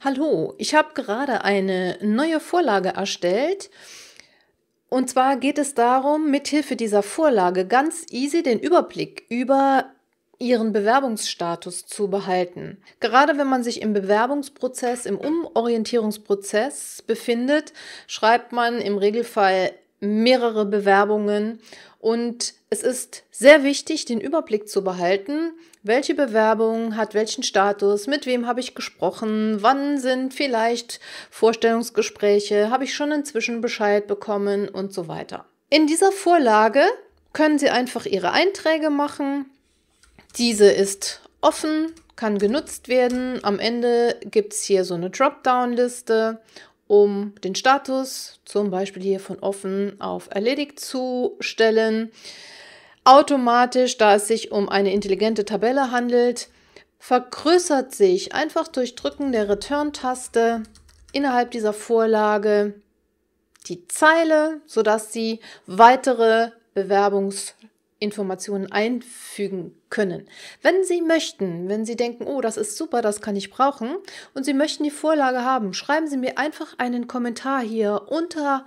Hallo, ich habe gerade eine neue Vorlage erstellt. Und zwar geht es darum, mithilfe dieser Vorlage ganz easy den Überblick über Ihren Bewerbungsstatus zu behalten. Gerade wenn man sich im Bewerbungsprozess, im Umorientierungsprozess befindet, schreibt man im Regelfall mehrere Bewerbungen und es ist sehr wichtig, den Überblick zu behalten, welche Bewerbung hat welchen Status, mit wem habe ich gesprochen, wann sind vielleicht Vorstellungsgespräche, habe ich schon inzwischen Bescheid bekommen und so weiter. In dieser Vorlage können Sie einfach Ihre Einträge machen. Diese ist offen, kann genutzt werden. Am Ende gibt es hier so eine Dropdown-Liste, um den Status zum Beispiel hier von offen auf erledigt zu stellen automatisch, da es sich um eine intelligente Tabelle handelt, vergrößert sich einfach durch Drücken der Return-Taste innerhalb dieser Vorlage die Zeile, sodass Sie weitere Bewerbungsinformationen einfügen können. Wenn Sie möchten, wenn Sie denken, oh, das ist super, das kann ich brauchen und Sie möchten die Vorlage haben, schreiben Sie mir einfach einen Kommentar hier unter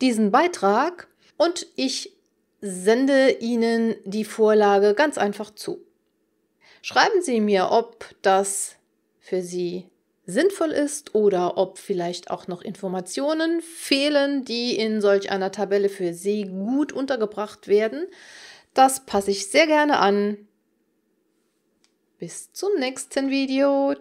diesen Beitrag und ich sende Ihnen die Vorlage ganz einfach zu. Schreiben Sie mir, ob das für Sie sinnvoll ist oder ob vielleicht auch noch Informationen fehlen, die in solch einer Tabelle für Sie gut untergebracht werden. Das passe ich sehr gerne an. Bis zum nächsten Video.